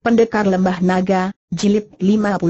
Pendekar Lembah Naga, Jilid 52.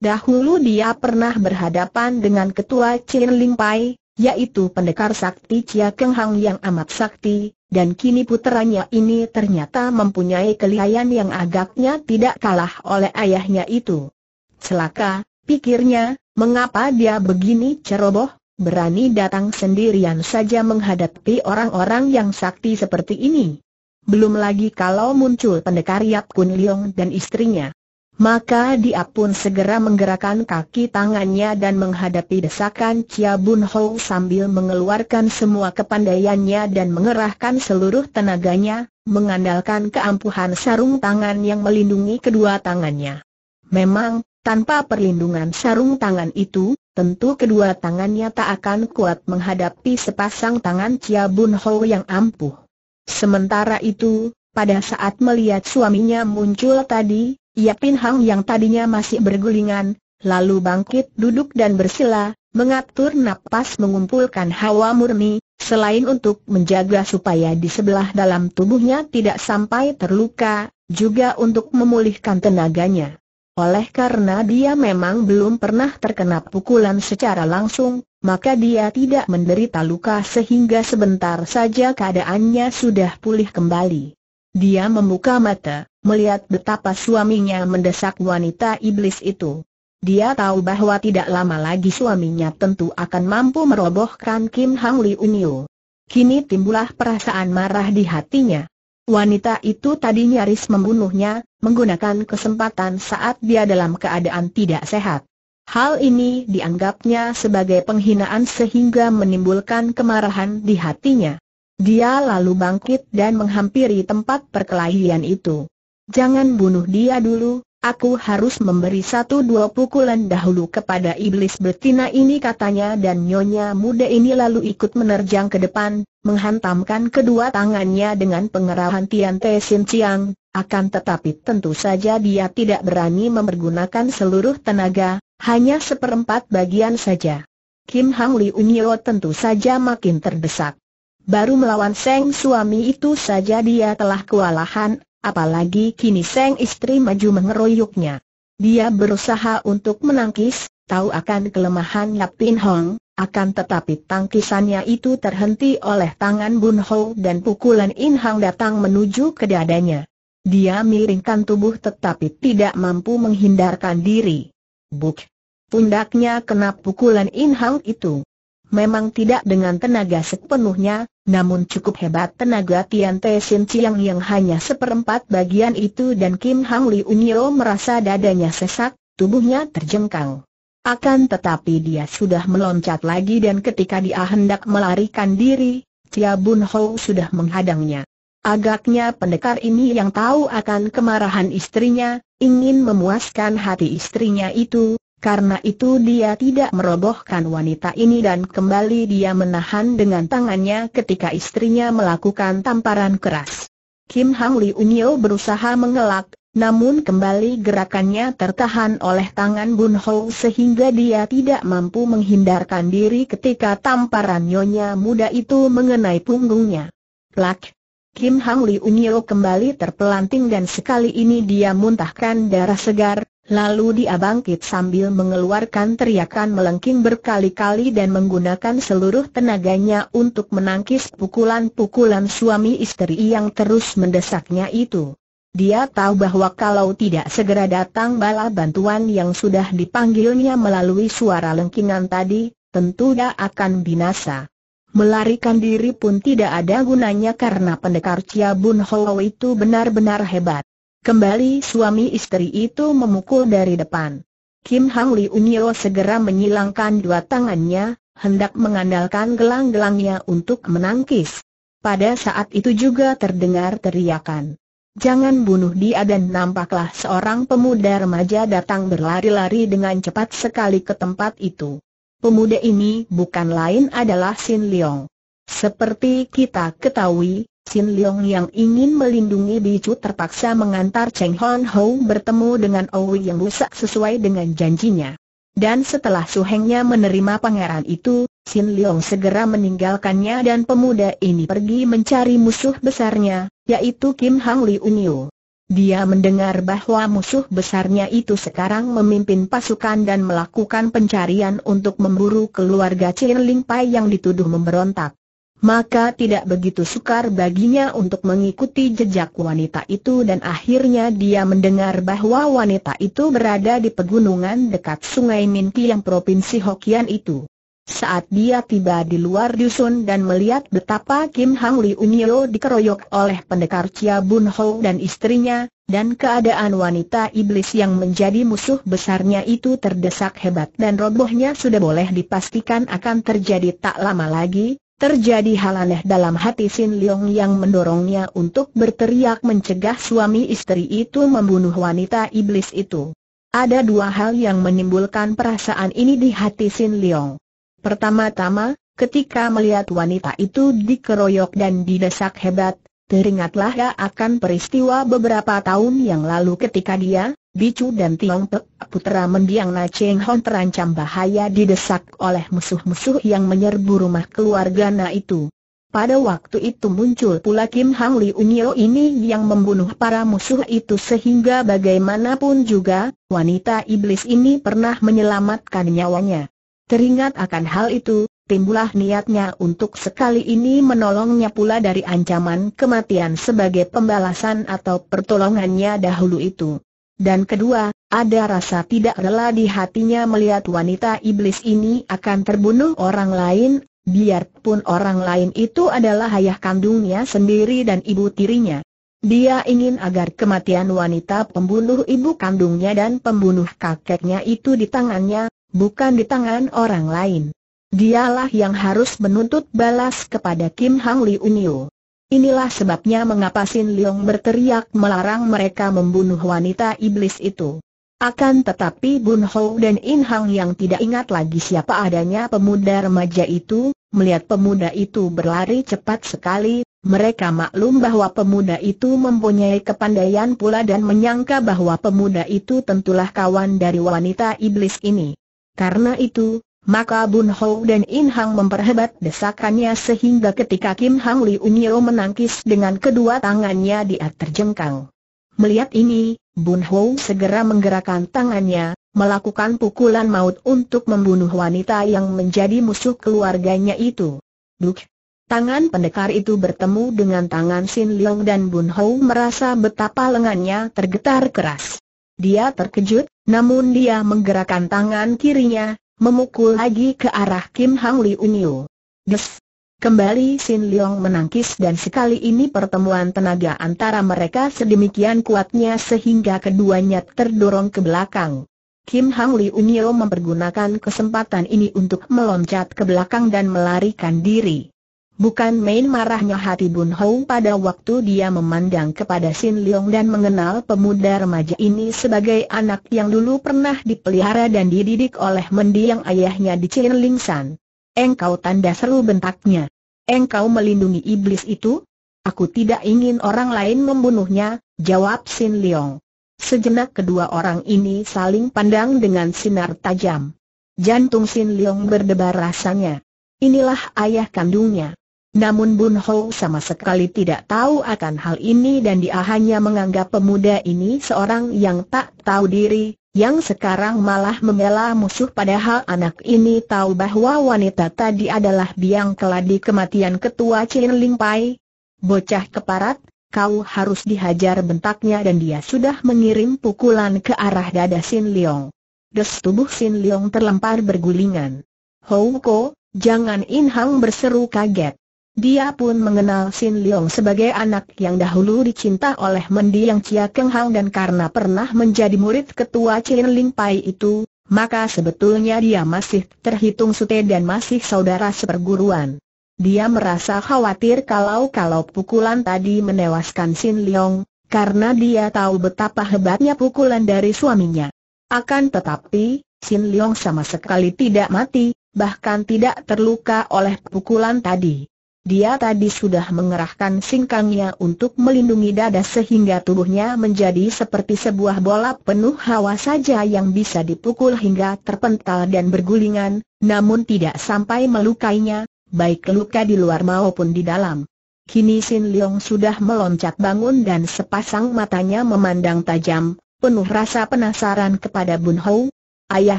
Dahulu dia pernah berhadapan dengan ketua Chin Ling Pai, yaitu pendekar sakti Chia Keng Hang yang amat sakti, dan kini puteranya ini ternyata mempunyai kelihayan yang agaknya tidak kalah oleh ayahnya itu. Celaka, pikirnya, mengapa dia begini ceroboh, berani datang sendirian saja menghadapi orang-orang yang sakti seperti ini? belum lagi kalau muncul pendekar Yap Kun Leong dan istrinya. Maka dia pun segera menggerakkan kaki tangannya dan menghadapi desakan Chia Bun Ho sambil mengeluarkan semua kepandaiannya dan mengerahkan seluruh tenaganya, mengandalkan keampuhan sarung tangan yang melindungi kedua tangannya. Memang, tanpa perlindungan sarung tangan itu, tentu kedua tangannya tak akan kuat menghadapi sepasang tangan Chia Bun Ho yang ampuh. Sementara itu, pada saat melihat suaminya muncul tadi, ia Pin Hang yang tadinya masih bergulingan, lalu bangkit duduk dan bersila, mengatur napas mengumpulkan hawa murni, selain untuk menjaga supaya di sebelah dalam tubuhnya tidak sampai terluka, juga untuk memulihkan tenaganya. Oleh karena dia memang belum pernah terkena pukulan secara langsung, maka dia tidak menderita luka sehingga sebentar saja keadaannya sudah pulih kembali. Dia membuka mata, melihat betapa suaminya mendesak wanita iblis itu. Dia tahu bahwa tidak lama lagi suaminya tentu akan mampu merobohkan Kim Hang Li Unyo. Kini timbullah perasaan marah di hatinya. Wanita itu tadi nyaris membunuhnya, menggunakan kesempatan saat dia dalam keadaan tidak sehat. Hal ini dianggapnya sebagai penghinaan sehingga menimbulkan kemarahan di hatinya. Dia lalu bangkit dan menghampiri tempat perkelahian itu. Jangan bunuh dia dulu, aku harus memberi satu dua pukulan dahulu kepada iblis betina ini katanya dan nyonya muda ini lalu ikut menerjang ke depan, menghantamkan kedua tangannya dengan pengerahan Tian Te Sin Chiang, akan tetapi tentu saja dia tidak berani mempergunakan seluruh tenaga, hanya seperempat bagian saja. Kim Hang Li Unyo tentu saja makin terdesak. Baru melawan Seng suami itu saja dia telah kewalahan, apalagi kini Seng istri maju mengeroyoknya. Dia berusaha untuk menangkis, tahu akan kelemahan Yap Pin Hong, akan tetapi tangkisannya itu terhenti oleh tangan Bun Ho dan pukulan In Hang datang menuju ke dadanya. Dia miringkan tubuh tetapi tidak mampu menghindarkan diri. Buk! Pundaknya kena pukulan In-hang itu. Memang tidak dengan tenaga sepenuhnya, namun cukup hebat tenaga Tian Te Sin Chiang yang hanya seperempat bagian itu dan Kim Hang Li Unyo merasa dadanya sesak, tubuhnya terjengkang. Akan tetapi dia sudah meloncat lagi dan ketika dia hendak melarikan diri, Tia Bun Ho sudah menghadangnya. Agaknya pendekar ini yang tahu akan kemarahan istrinya, ingin memuaskan hati istrinya itu, karena itu dia tidak merobohkan wanita ini dan kembali dia menahan dengan tangannya ketika istrinya melakukan tamparan keras. Kim Hang Li Unyo berusaha mengelak, namun kembali gerakannya tertahan oleh tangan Bun Ho sehingga dia tidak mampu menghindarkan diri ketika tamparan nyonya muda itu mengenai punggungnya. Plak, Kim Hang Li Unyo kembali terpelanting dan sekali ini dia muntahkan darah segar, lalu dia bangkit sambil mengeluarkan teriakan melengking berkali-kali dan menggunakan seluruh tenaganya untuk menangkis pukulan-pukulan suami istri yang terus mendesaknya itu. Dia tahu bahwa kalau tidak segera datang bala bantuan yang sudah dipanggilnya melalui suara lengkingan tadi, tentu dia akan binasa. Melarikan diri pun tidak ada gunanya karena pendekar Chia Bun Ho itu benar-benar hebat. Kembali suami istri itu memukul dari depan. Kim Hang Li Unyo segera menyilangkan dua tangannya, hendak mengandalkan gelang-gelangnya untuk menangkis. Pada saat itu juga terdengar teriakan. Jangan bunuh dia dan nampaklah seorang pemuda remaja datang berlari-lari dengan cepat sekali ke tempat itu pemuda ini bukan lain adalah Sin Leong. Seperti kita ketahui, Sin Leong yang ingin melindungi Bicu terpaksa mengantar Cheng Hon Ho bertemu dengan Owi yang rusak sesuai dengan janjinya. Dan setelah suhengnya menerima pangeran itu, Sin Leong segera meninggalkannya dan pemuda ini pergi mencari musuh besarnya, yaitu Kim Hang Li Unyo. Dia mendengar bahwa musuh besarnya itu sekarang memimpin pasukan dan melakukan pencarian untuk memburu keluarga Cirling Pai yang dituduh memberontak. Maka tidak begitu sukar baginya untuk mengikuti jejak wanita itu dan akhirnya dia mendengar bahwa wanita itu berada di pegunungan dekat sungai Minki yang provinsi Hokian itu. Saat dia tiba di luar dusun dan melihat betapa Kim Hang Li Unyo dikeroyok oleh pendekar Chia Bun Ho dan istrinya, dan keadaan wanita iblis yang menjadi musuh besarnya itu terdesak hebat dan robohnya sudah boleh dipastikan akan terjadi tak lama lagi, terjadi hal aneh dalam hati Sin Leong yang mendorongnya untuk berteriak mencegah suami istri itu membunuh wanita iblis itu. Ada dua hal yang menimbulkan perasaan ini di hati Sin Leong. Pertama-tama, ketika melihat wanita itu dikeroyok dan didesak hebat, teringatlah dia akan peristiwa beberapa tahun yang lalu ketika dia, Bicu dan Tiong Pe, putra mendiang Na Cheng Hon terancam bahaya didesak oleh musuh-musuh yang menyerbu rumah keluarga Na itu. Pada waktu itu muncul pula Kim Hang Li Unyo ini yang membunuh para musuh itu sehingga bagaimanapun juga, wanita iblis ini pernah menyelamatkan nyawanya. Teringat akan hal itu, timbullah niatnya untuk sekali ini menolongnya pula dari ancaman kematian sebagai pembalasan atau pertolongannya dahulu itu. Dan kedua, ada rasa tidak rela di hatinya melihat wanita iblis ini akan terbunuh orang lain, biarpun orang lain itu adalah ayah kandungnya sendiri dan ibu tirinya. Dia ingin agar kematian wanita pembunuh ibu kandungnya dan pembunuh kakeknya itu di tangannya, bukan di tangan orang lain. Dialah yang harus menuntut balas kepada Kim Hang Li Niu. Inilah sebabnya mengapa Sin Leong berteriak melarang mereka membunuh wanita iblis itu. Akan tetapi Bun Ho dan In Hang yang tidak ingat lagi siapa adanya pemuda remaja itu, melihat pemuda itu berlari cepat sekali, mereka maklum bahwa pemuda itu mempunyai kepandaian pula dan menyangka bahwa pemuda itu tentulah kawan dari wanita iblis ini. Karena itu, maka Bun Ho dan In Hang memperhebat desakannya sehingga ketika Kim Hang Li Unyo menangkis dengan kedua tangannya dia terjengkang. Melihat ini, Bun Ho segera menggerakkan tangannya, melakukan pukulan maut untuk membunuh wanita yang menjadi musuh keluarganya itu. Duk! Tangan pendekar itu bertemu dengan tangan Sin Leong dan Bun Ho merasa betapa lengannya tergetar keras. Dia terkejut, namun dia menggerakkan tangan kirinya, memukul lagi ke arah Kim Hang Unyu. Des! Kembali Sin Leong menangkis dan sekali ini pertemuan tenaga antara mereka sedemikian kuatnya sehingga keduanya terdorong ke belakang. Kim Hang Liu mempergunakan kesempatan ini untuk meloncat ke belakang dan melarikan diri. Bukan main marahnya hati Bun Hou pada waktu dia memandang kepada Sin Leong dan mengenal pemuda remaja ini sebagai anak yang dulu pernah dipelihara dan dididik oleh mendiang ayahnya di Chin Ling San. Engkau tanda seru bentaknya. Engkau melindungi iblis itu? Aku tidak ingin orang lain membunuhnya, jawab Sin Leong. Sejenak kedua orang ini saling pandang dengan sinar tajam. Jantung Sin Leong berdebar rasanya. Inilah ayah kandungnya. Namun Bun Hou sama sekali tidak tahu akan hal ini dan dia hanya menganggap pemuda ini seorang yang tak tahu diri, yang sekarang malah membela musuh padahal anak ini tahu bahwa wanita tadi adalah biang keladi kematian ketua Chin Ling Pai. Bocah keparat, kau harus dihajar bentaknya dan dia sudah mengirim pukulan ke arah dada Sin Leong. Des tubuh Sin Leong terlempar bergulingan. Hou Ko, jangan In Hang berseru kaget. Dia pun mengenal Sin Leong sebagai anak yang dahulu dicinta oleh mendiang Chia Keng Hang dan karena pernah menjadi murid ketua Chin Ling Pai itu, maka sebetulnya dia masih terhitung sute dan masih saudara seperguruan. Dia merasa khawatir kalau-kalau pukulan tadi menewaskan Sin Leong, karena dia tahu betapa hebatnya pukulan dari suaminya. Akan tetapi, Sin Leong sama sekali tidak mati, bahkan tidak terluka oleh pukulan tadi. Dia tadi sudah mengerahkan singkangnya untuk melindungi dada sehingga tubuhnya menjadi seperti sebuah bola penuh hawa saja yang bisa dipukul hingga terpental dan bergulingan, namun tidak sampai melukainya, baik luka di luar maupun di dalam. Kini Sin Leong sudah meloncat bangun dan sepasang matanya memandang tajam, penuh rasa penasaran kepada Bun Hou. Ayah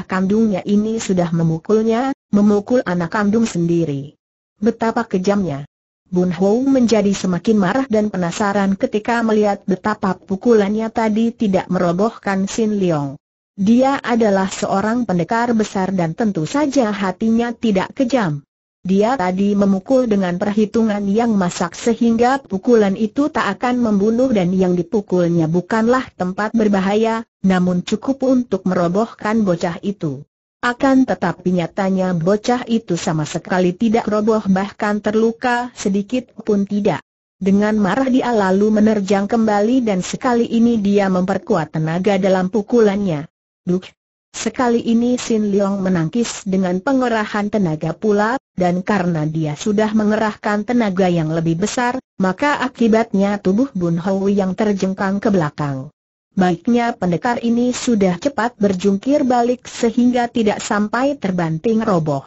kandungnya ini sudah memukulnya, memukul anak kandung sendiri. Betapa kejamnya. Bun Hou menjadi semakin marah dan penasaran ketika melihat betapa pukulannya tadi tidak merobohkan Sin Leong. Dia adalah seorang pendekar besar dan tentu saja hatinya tidak kejam. Dia tadi memukul dengan perhitungan yang masak sehingga pukulan itu tak akan membunuh dan yang dipukulnya bukanlah tempat berbahaya, namun cukup untuk merobohkan bocah itu. Akan tetapi nyatanya bocah itu sama sekali tidak roboh bahkan terluka sedikit pun tidak. Dengan marah dia lalu menerjang kembali dan sekali ini dia memperkuat tenaga dalam pukulannya. Duk! Sekali ini Sin Leong menangkis dengan pengerahan tenaga pula, dan karena dia sudah mengerahkan tenaga yang lebih besar, maka akibatnya tubuh Bun Hoi yang terjengkang ke belakang. Baiknya pendekar ini sudah cepat berjungkir balik sehingga tidak sampai terbanting roboh.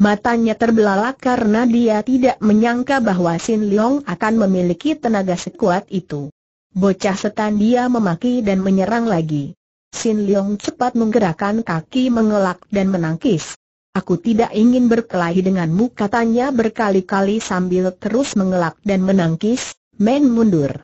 Matanya terbelalak karena dia tidak menyangka bahwa Sin Leong akan memiliki tenaga sekuat itu. Bocah setan dia memaki dan menyerang lagi. Sin Leong cepat menggerakkan kaki mengelak dan menangkis. Aku tidak ingin berkelahi denganmu katanya berkali-kali sambil terus mengelak dan menangkis, men mundur.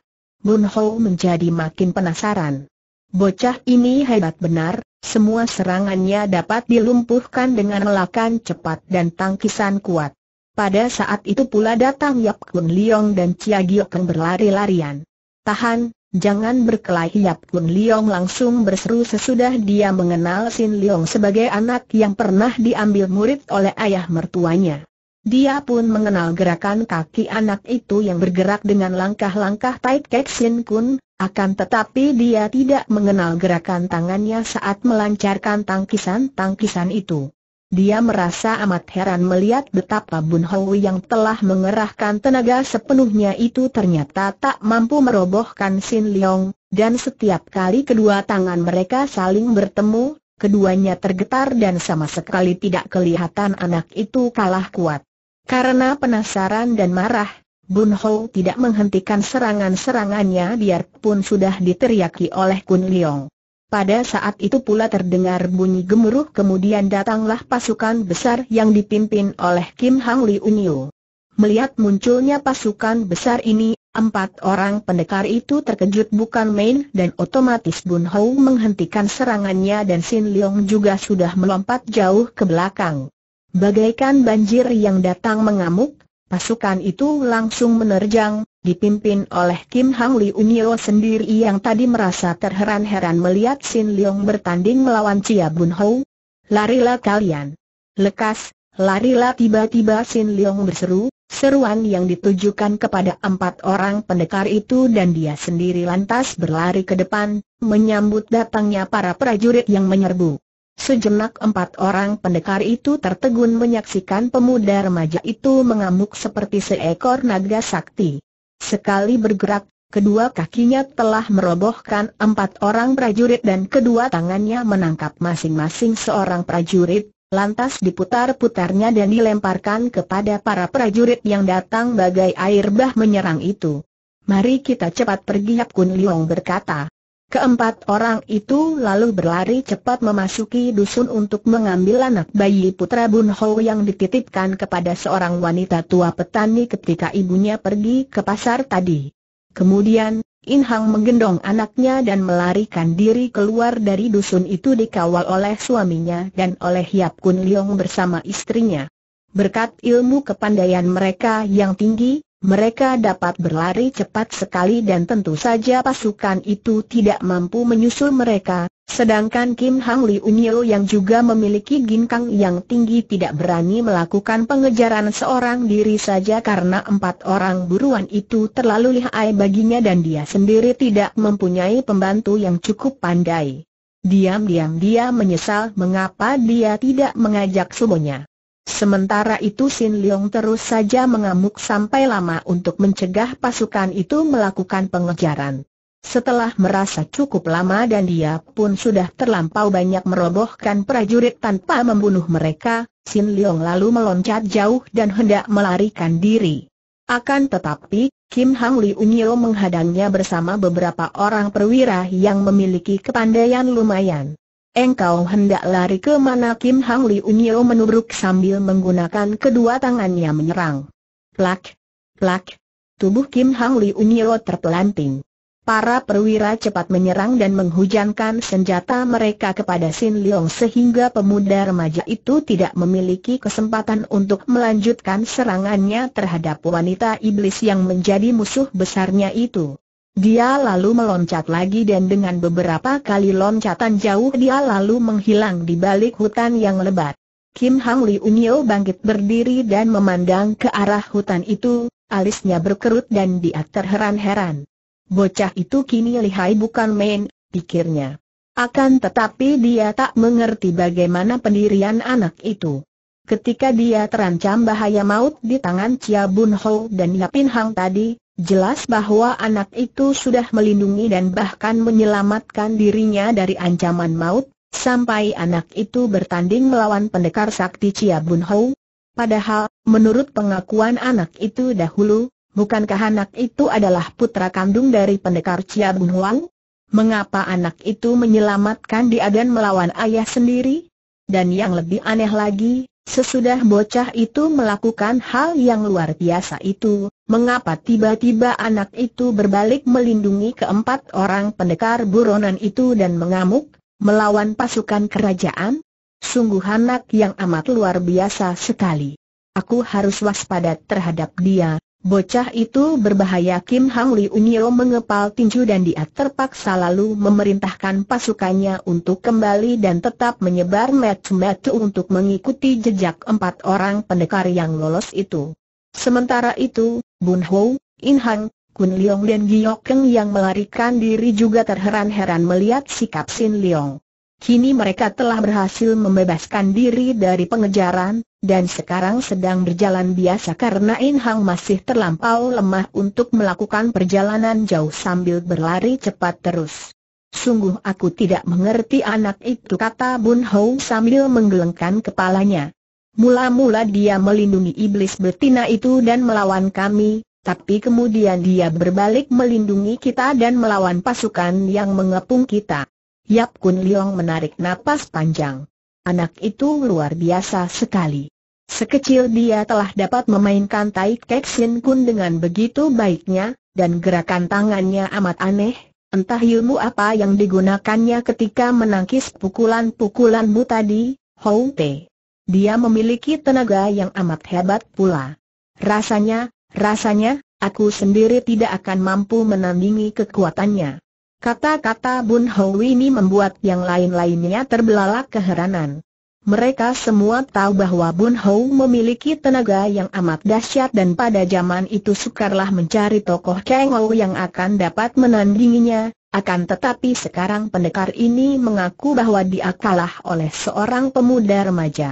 Bun Ho menjadi makin penasaran. Bocah ini hebat benar, semua serangannya dapat dilumpuhkan dengan lelakan cepat dan tangkisan kuat. Pada saat itu pula datang Yap Kun Liong dan Chia Giokeng berlari-larian. Tahan, jangan berkelahi Yap Kun Liong langsung berseru sesudah dia mengenal Sin Liong sebagai anak yang pernah diambil murid oleh ayah mertuanya. Dia pun mengenal gerakan kaki anak itu yang bergerak dengan langkah-langkah Taik Kek Sin Kun, akan tetapi dia tidak mengenal gerakan tangannya saat melancarkan tangkisan-tangkisan itu. Dia merasa amat heran melihat betapa Bun yang telah mengerahkan tenaga sepenuhnya itu ternyata tak mampu merobohkan Sin Leong, dan setiap kali kedua tangan mereka saling bertemu, keduanya tergetar dan sama sekali tidak kelihatan anak itu kalah kuat. Karena penasaran dan marah, Bun Ho tidak menghentikan serangan-serangannya biarpun sudah diteriaki oleh Kun Leong. Pada saat itu pula terdengar bunyi gemuruh kemudian datanglah pasukan besar yang dipimpin oleh Kim Hang Li Unyu. Melihat munculnya pasukan besar ini, empat orang pendekar itu terkejut bukan main dan otomatis Bun Hou menghentikan serangannya dan Sin Leong juga sudah melompat jauh ke belakang. Bagaikan banjir yang datang mengamuk, pasukan itu langsung menerjang, dipimpin oleh Kim Hang Li Unyo sendiri yang tadi merasa terheran-heran melihat Sin Leong bertanding melawan Chia Bun Ho. Larilah kalian! Lekas, larilah tiba-tiba Sin Leong berseru, Seruan yang ditujukan kepada empat orang pendekar itu dan dia sendiri lantas berlari ke depan, menyambut datangnya para prajurit yang menyerbu. Sejenak empat orang pendekar itu tertegun menyaksikan pemuda remaja itu mengamuk seperti seekor naga sakti. Sekali bergerak, kedua kakinya telah merobohkan empat orang prajurit dan kedua tangannya menangkap masing-masing seorang prajurit, lantas diputar-putarnya dan dilemparkan kepada para prajurit yang datang bagai air bah menyerang itu. Mari kita cepat pergi Yap Kun Liong berkata. Keempat orang itu lalu berlari cepat memasuki dusun untuk mengambil anak bayi putra Bun Ho yang dititipkan kepada seorang wanita tua petani ketika ibunya pergi ke pasar tadi. Kemudian, In Hang menggendong anaknya dan melarikan diri keluar dari dusun itu dikawal oleh suaminya dan oleh Yap Kun Leong bersama istrinya. Berkat ilmu kepandaian mereka yang tinggi, mereka dapat berlari cepat sekali dan tentu saja pasukan itu tidak mampu menyusul mereka, sedangkan Kim Hang Li Unyil yang juga memiliki ginkang yang tinggi tidak berani melakukan pengejaran seorang diri saja karena empat orang buruan itu terlalu lihai baginya dan dia sendiri tidak mempunyai pembantu yang cukup pandai. Diam-diam dia menyesal mengapa dia tidak mengajak semuanya. Sementara itu Sin Leong terus saja mengamuk sampai lama untuk mencegah pasukan itu melakukan pengejaran. Setelah merasa cukup lama dan dia pun sudah terlampau banyak merobohkan prajurit tanpa membunuh mereka, Sin Leong lalu meloncat jauh dan hendak melarikan diri. Akan tetapi, Kim Hang Li Unyo menghadangnya bersama beberapa orang perwira yang memiliki kepandaian lumayan. Engkau hendak lari ke mana Kim Hang Li Unyo menubruk sambil menggunakan kedua tangannya menyerang. Plak, plak, tubuh Kim Hang Li Unyo terpelanting. Para perwira cepat menyerang dan menghujankan senjata mereka kepada Sin Leong sehingga pemuda remaja itu tidak memiliki kesempatan untuk melanjutkan serangannya terhadap wanita iblis yang menjadi musuh besarnya itu. Dia lalu meloncat lagi dan dengan beberapa kali loncatan jauh dia lalu menghilang di balik hutan yang lebat. Kim Hang Li Unyo bangkit berdiri dan memandang ke arah hutan itu, alisnya berkerut dan dia terheran-heran. Bocah itu kini lihai bukan main, pikirnya. Akan tetapi dia tak mengerti bagaimana pendirian anak itu. Ketika dia terancam bahaya maut di tangan Cia Bun Ho dan Yapin Hang tadi, Jelas bahwa anak itu sudah melindungi dan bahkan menyelamatkan dirinya dari ancaman maut, sampai anak itu bertanding melawan pendekar sakti Chia Bun Hou. Padahal, menurut pengakuan anak itu dahulu, bukankah anak itu adalah putra kandung dari pendekar Chia Bun Huang? Mengapa anak itu menyelamatkan dia dan melawan ayah sendiri? Dan yang lebih aneh lagi, Sesudah bocah itu melakukan hal yang luar biasa itu, mengapa tiba-tiba anak itu berbalik melindungi keempat orang pendekar buronan itu dan mengamuk, melawan pasukan kerajaan? Sungguh anak yang amat luar biasa sekali. Aku harus waspada terhadap dia, Bocah itu berbahaya Kim Hang Li Unio mengepal tinju dan dia terpaksa lalu memerintahkan pasukannya untuk kembali dan tetap menyebar metu-metu untuk mengikuti jejak empat orang pendekar yang lolos itu. Sementara itu, Bun Ho, In Hang, Kun Leong dan Giyok Keng yang melarikan diri juga terheran-heran melihat sikap Sin Leong. Kini mereka telah berhasil membebaskan diri dari pengejaran, dan sekarang sedang berjalan biasa karena In Hang masih terlampau lemah untuk melakukan perjalanan jauh sambil berlari cepat terus. Sungguh aku tidak mengerti anak itu kata Bun Hou sambil menggelengkan kepalanya. Mula-mula dia melindungi iblis betina itu dan melawan kami, tapi kemudian dia berbalik melindungi kita dan melawan pasukan yang mengepung kita. Yap Kun Leong menarik napas panjang. Anak itu luar biasa sekali. Sekecil dia telah dapat memainkan Tai Kek Sin Kun dengan begitu baiknya, dan gerakan tangannya amat aneh, entah ilmu apa yang digunakannya ketika menangkis pukulan-pukulanmu tadi, Hou Te. Dia memiliki tenaga yang amat hebat pula. Rasanya, rasanya, aku sendiri tidak akan mampu menandingi kekuatannya. Kata-kata Bun Hou ini membuat yang lain-lainnya terbelalak keheranan. Mereka semua tahu bahwa Bun Hou memiliki tenaga yang amat dahsyat dan pada zaman itu sukarlah mencari tokoh Kang Ou yang akan dapat menandinginya, akan tetapi sekarang pendekar ini mengaku bahwa dia kalah oleh seorang pemuda remaja.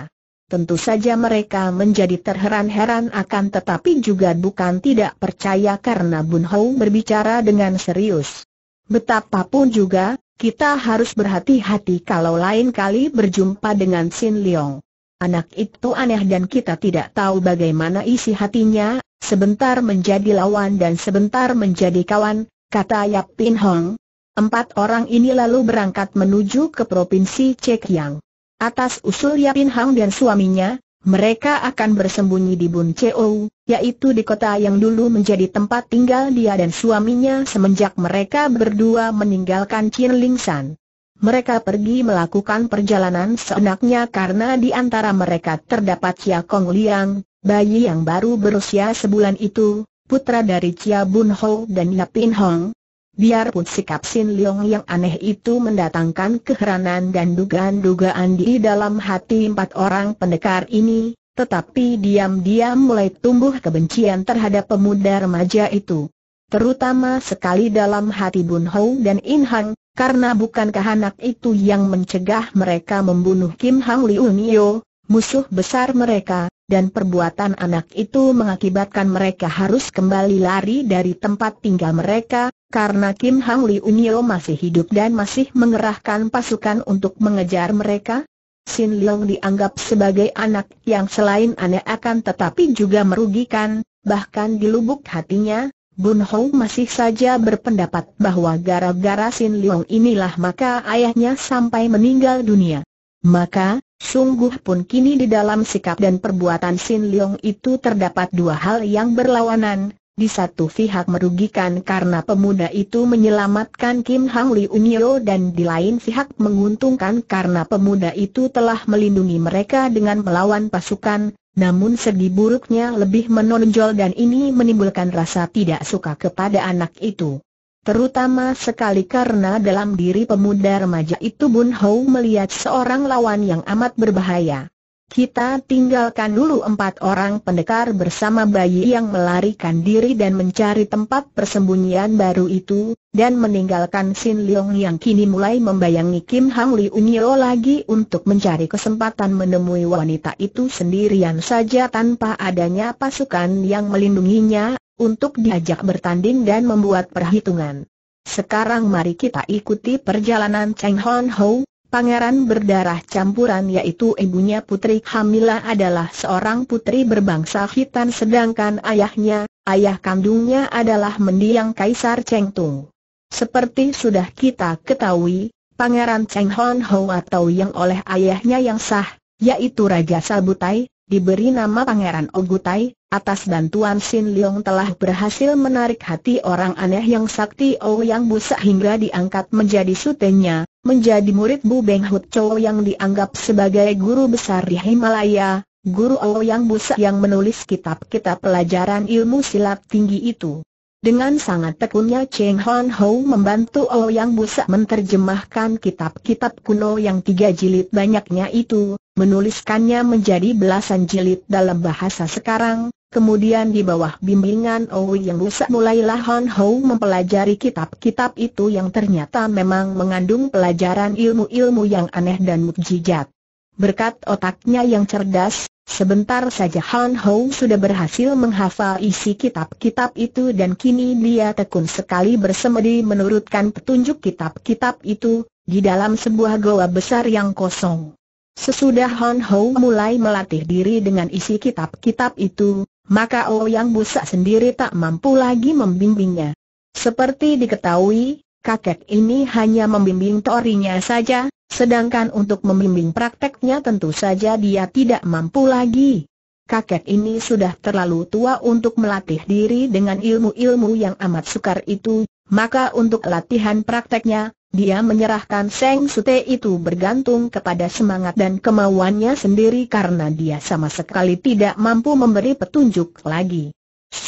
Tentu saja mereka menjadi terheran-heran akan tetapi juga bukan tidak percaya karena Bun Hou berbicara dengan serius. Betapapun juga, kita harus berhati-hati kalau lain kali berjumpa dengan Sin Leong. Anak itu aneh dan kita tidak tahu bagaimana isi hatinya, sebentar menjadi lawan dan sebentar menjadi kawan, kata Yap Pin Hong. Empat orang ini lalu berangkat menuju ke Provinsi Cekiang. Atas usul Yap Pin Hong dan suaminya, mereka akan bersembunyi di Bun Cheo, yaitu di kota yang dulu menjadi tempat tinggal dia dan suaminya semenjak mereka berdua meninggalkan Chin Ling San. Mereka pergi melakukan perjalanan seenaknya karena di antara mereka terdapat Chia Kong Liang, bayi yang baru berusia sebulan itu, putra dari Chia Bun Ho dan Yapin Hong, Biarpun sikap Sin Leong yang aneh itu mendatangkan keheranan dan dugaan-dugaan di dalam hati empat orang pendekar ini, tetapi diam-diam mulai tumbuh kebencian terhadap pemuda remaja itu. Terutama sekali dalam hati Bun Hou dan In Hang, karena bukankah anak itu yang mencegah mereka membunuh Kim Hang Liu Nio, musuh besar mereka, dan perbuatan anak itu mengakibatkan mereka harus kembali lari dari tempat tinggal mereka, karena Kim Hang Li Unyo masih hidup dan masih mengerahkan pasukan untuk mengejar mereka? Sin Leong dianggap sebagai anak yang selain aneh akan tetapi juga merugikan, bahkan di lubuk hatinya, Bun Ho masih saja berpendapat bahwa gara-gara Sin Leong inilah maka ayahnya sampai meninggal dunia. Maka, Sungguh pun kini di dalam sikap dan perbuatan Sin Leong itu terdapat dua hal yang berlawanan, di satu pihak merugikan karena pemuda itu menyelamatkan Kim Hang Li Unyo dan di lain pihak menguntungkan karena pemuda itu telah melindungi mereka dengan melawan pasukan, namun segi buruknya lebih menonjol dan ini menimbulkan rasa tidak suka kepada anak itu. Terutama sekali karena dalam diri pemuda remaja itu Bun Hou melihat seorang lawan yang amat berbahaya. Kita tinggalkan dulu empat orang pendekar bersama bayi yang melarikan diri dan mencari tempat persembunyian baru itu, dan meninggalkan Sin Leong yang kini mulai membayangi Kim Hang Li Unyo lagi untuk mencari kesempatan menemui wanita itu sendirian saja tanpa adanya pasukan yang melindunginya, untuk diajak bertanding dan membuat perhitungan. Sekarang mari kita ikuti perjalanan Cheng Hon Ho, Pangeran berdarah campuran yaitu ibunya Putri Hamila adalah seorang putri berbangsa Khitan sedangkan ayahnya, ayah kandungnya adalah mendiang Kaisar Cheng Tung. Seperti sudah kita ketahui, Pangeran Cheng Hon Ho atau yang oleh ayahnya yang sah, yaitu Raja Sabutai, diberi nama Pangeran Ogutai, atas bantuan Sin Leong telah berhasil menarik hati orang aneh yang sakti Ouyang Busa hingga diangkat menjadi sutenya, menjadi murid Bu Beng Hut Chow yang dianggap sebagai guru besar di Himalaya, guru Ouyang Busa yang menulis kitab-kitab pelajaran ilmu silat tinggi itu. Dengan sangat tekunnya Cheng Hon Ho membantu Ouyang oh Busa menerjemahkan kitab-kitab kuno yang tiga jilid banyaknya itu, menuliskannya menjadi belasan jilid dalam bahasa sekarang, kemudian di bawah bimbingan Ouyang oh Busa mulailah Hon Ho mempelajari kitab-kitab itu yang ternyata memang mengandung pelajaran ilmu-ilmu yang aneh dan mukjizat. Berkat otaknya yang cerdas, sebentar saja Han Hou sudah berhasil menghafal isi kitab-kitab itu dan kini dia tekun sekali bersemedi menurutkan petunjuk kitab-kitab itu, di dalam sebuah goa besar yang kosong. Sesudah Han Hou mulai melatih diri dengan isi kitab-kitab itu, maka oh yang Busa sendiri tak mampu lagi membimbingnya. Seperti diketahui, kakek ini hanya membimbing torinya saja, Sedangkan untuk membimbing prakteknya tentu saja dia tidak mampu lagi. Kakek ini sudah terlalu tua untuk melatih diri dengan ilmu-ilmu yang amat sukar itu, maka untuk latihan prakteknya, dia menyerahkan Seng Sute itu bergantung kepada semangat dan kemauannya sendiri karena dia sama sekali tidak mampu memberi petunjuk lagi.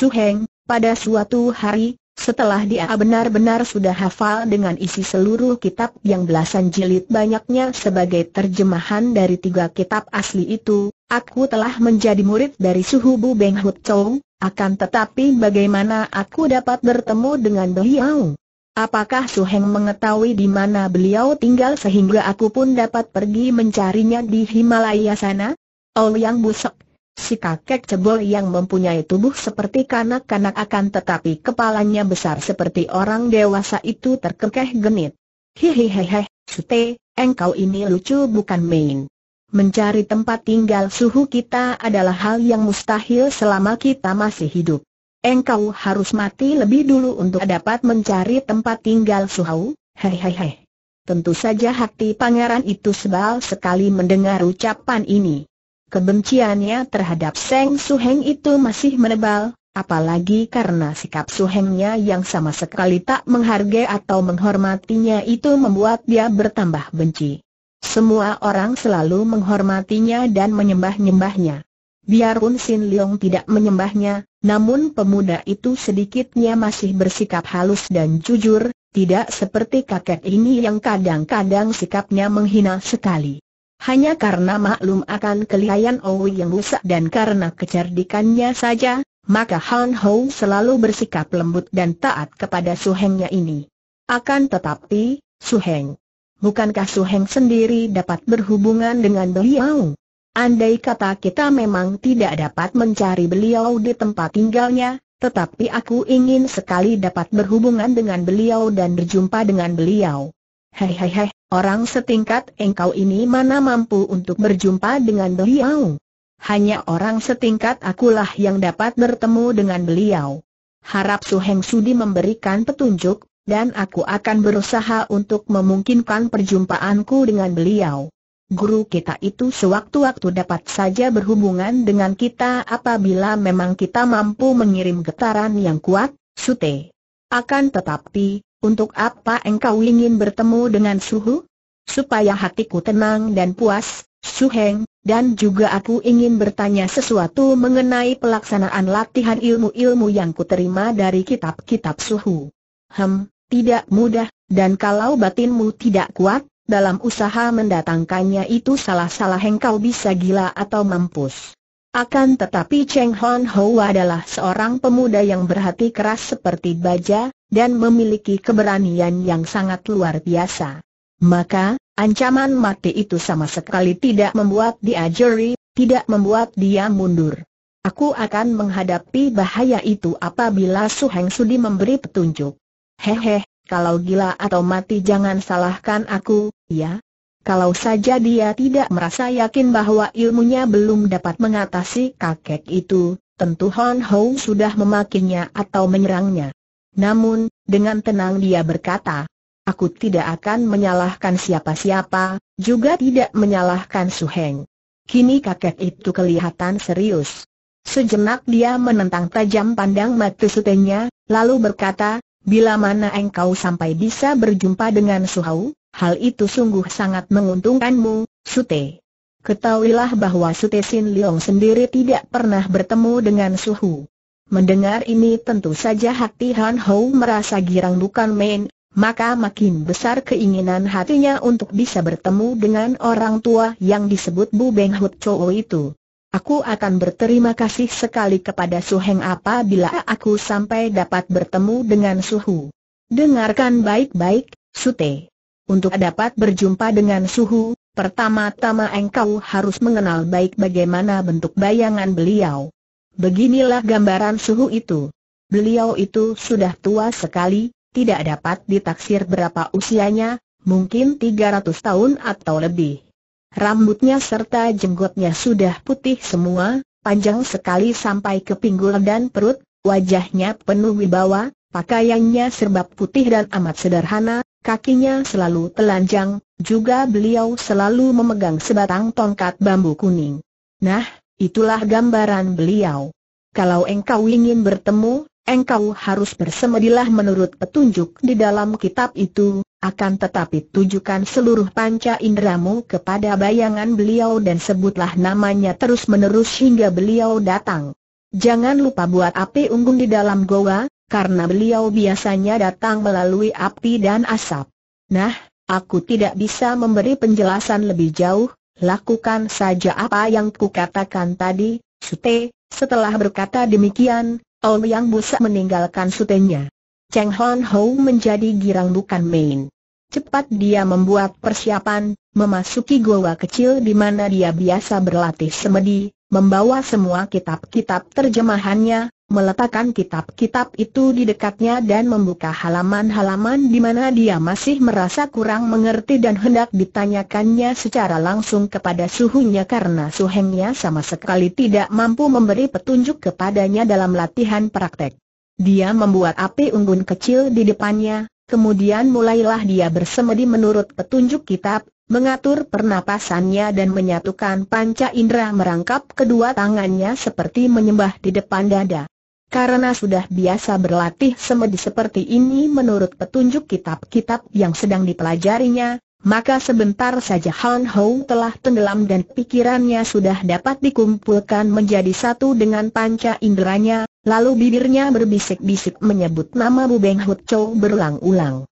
Heng, pada suatu hari, setelah dia benar-benar sudah hafal dengan isi seluruh kitab yang belasan jilid banyaknya sebagai terjemahan dari tiga kitab asli itu, aku telah menjadi murid dari suhu Bu Beng Hut Chou, akan tetapi bagaimana aku dapat bertemu dengan beliau? Apakah Su Heng mengetahui di mana beliau tinggal sehingga aku pun dapat pergi mencarinya di Himalaya sana? Oh Yang busuk. Si kakek cebol yang mempunyai tubuh seperti kanak-kanak akan tetapi kepalanya besar seperti orang dewasa itu terkekeh genit. Hihihehe, Sute, engkau ini lucu bukan main. Mencari tempat tinggal suhu kita adalah hal yang mustahil selama kita masih hidup. Engkau harus mati lebih dulu untuk dapat mencari tempat tinggal suhu, hehehe. Tentu saja hati pangeran itu sebal sekali mendengar ucapan ini. Kebenciannya terhadap Seng Suheng itu masih menebal, apalagi karena sikap Suhengnya yang sama sekali tak menghargai atau menghormatinya itu membuat dia bertambah benci. Semua orang selalu menghormatinya dan menyembah-nyembahnya. Biarpun Sin Leong tidak menyembahnya, namun pemuda itu sedikitnya masih bersikap halus dan jujur, tidak seperti kakek ini yang kadang-kadang sikapnya menghina sekali. Hanya karena maklum akan kelihayan Owi yang rusak dan karena kecerdikannya saja, maka Han Ho selalu bersikap lembut dan taat kepada Su suhengnya ini. Akan tetapi, Su Heng, Bukankah Su Heng sendiri dapat berhubungan dengan beliau? Andai kata kita memang tidak dapat mencari beliau di tempat tinggalnya, tetapi aku ingin sekali dapat berhubungan dengan beliau dan berjumpa dengan beliau. Hei hei hei, Orang setingkat engkau ini mana mampu untuk berjumpa dengan beliau? Hanya orang setingkat akulah yang dapat bertemu dengan beliau. Harap Suheng Sudi memberikan petunjuk, dan aku akan berusaha untuk memungkinkan perjumpaanku dengan beliau. Guru kita itu sewaktu-waktu dapat saja berhubungan dengan kita apabila memang kita mampu mengirim getaran yang kuat, Sute. Akan tetapi, untuk apa engkau ingin bertemu dengan Suhu? Supaya hatiku tenang dan puas, Suheng, dan juga aku ingin bertanya sesuatu mengenai pelaksanaan latihan ilmu-ilmu yang kuterima dari kitab-kitab Suhu. Hem, tidak mudah, dan kalau batinmu tidak kuat, dalam usaha mendatangkannya itu salah-salah engkau bisa gila atau mampus. Akan tetapi Cheng Hon Ho adalah seorang pemuda yang berhati keras seperti baja, dan memiliki keberanian yang sangat luar biasa. Maka, ancaman mati itu sama sekali tidak membuat dia jeri, tidak membuat dia mundur. Aku akan menghadapi bahaya itu apabila Su Heng Sudi memberi petunjuk. Hehe, kalau gila atau mati jangan salahkan aku, ya. Kalau saja dia tidak merasa yakin bahwa ilmunya belum dapat mengatasi kakek itu, tentu Hon Ho sudah memakinya atau menyerangnya. Namun, dengan tenang dia berkata, Aku tidak akan menyalahkan siapa-siapa, juga tidak menyalahkan Su Heng. Kini kakek itu kelihatan serius. Sejenak dia menentang tajam pandang mata sutenya, lalu berkata, Bila mana engkau sampai bisa berjumpa dengan Su Suhau, hal itu sungguh sangat menguntungkanmu, Sute. Ketahuilah bahwa Sute Sin Leong sendiri tidak pernah bertemu dengan Su Suhu. Mendengar ini tentu saja hati Han Hou merasa girang bukan main, maka makin besar keinginan hatinya untuk bisa bertemu dengan orang tua yang disebut Bu Beng Hut Chou itu. Aku akan berterima kasih sekali kepada Su Heng apabila aku sampai dapat bertemu dengan Su Hu. Dengarkan baik-baik, Sute. Untuk dapat berjumpa dengan Su Hu, pertama-tama engkau harus mengenal baik bagaimana bentuk bayangan beliau. Beginilah gambaran suhu itu. Beliau itu sudah tua sekali, tidak dapat ditaksir berapa usianya, mungkin 300 tahun atau lebih. Rambutnya serta jenggotnya sudah putih semua, panjang sekali sampai ke pinggul dan perut, wajahnya penuh wibawa, pakaiannya serba putih dan amat sederhana, kakinya selalu telanjang, juga beliau selalu memegang sebatang tongkat bambu kuning. Nah, Itulah gambaran beliau. Kalau engkau ingin bertemu, engkau harus bersemedilah menurut petunjuk di dalam kitab itu, akan tetapi tujukan seluruh panca indramu kepada bayangan beliau dan sebutlah namanya terus-menerus hingga beliau datang. Jangan lupa buat api unggun di dalam goa, karena beliau biasanya datang melalui api dan asap. Nah, aku tidak bisa memberi penjelasan lebih jauh, lakukan saja apa yang kukatakan tadi, Sute, setelah berkata demikian, Ol Yang Busa meninggalkan sutenya. Cheng Hon Ho menjadi girang bukan main. Cepat dia membuat persiapan, memasuki goa kecil di mana dia biasa berlatih semedi, membawa semua kitab-kitab terjemahannya, meletakkan kitab-kitab itu di dekatnya dan membuka halaman-halaman di mana dia masih merasa kurang mengerti dan hendak ditanyakannya secara langsung kepada suhunya karena suhengnya sama sekali tidak mampu memberi petunjuk kepadanya dalam latihan praktek. Dia membuat api unggun kecil di depannya, kemudian mulailah dia bersemedi menurut petunjuk kitab, mengatur pernapasannya dan menyatukan panca indera merangkap kedua tangannya seperti menyembah di depan dada. Karena sudah biasa berlatih semedi seperti ini menurut petunjuk kitab-kitab yang sedang dipelajarinya, maka sebentar saja Han Hou telah tenggelam dan pikirannya sudah dapat dikumpulkan menjadi satu dengan panca inderanya, lalu bibirnya berbisik-bisik menyebut nama Bu Beng Hut Chou berulang-ulang.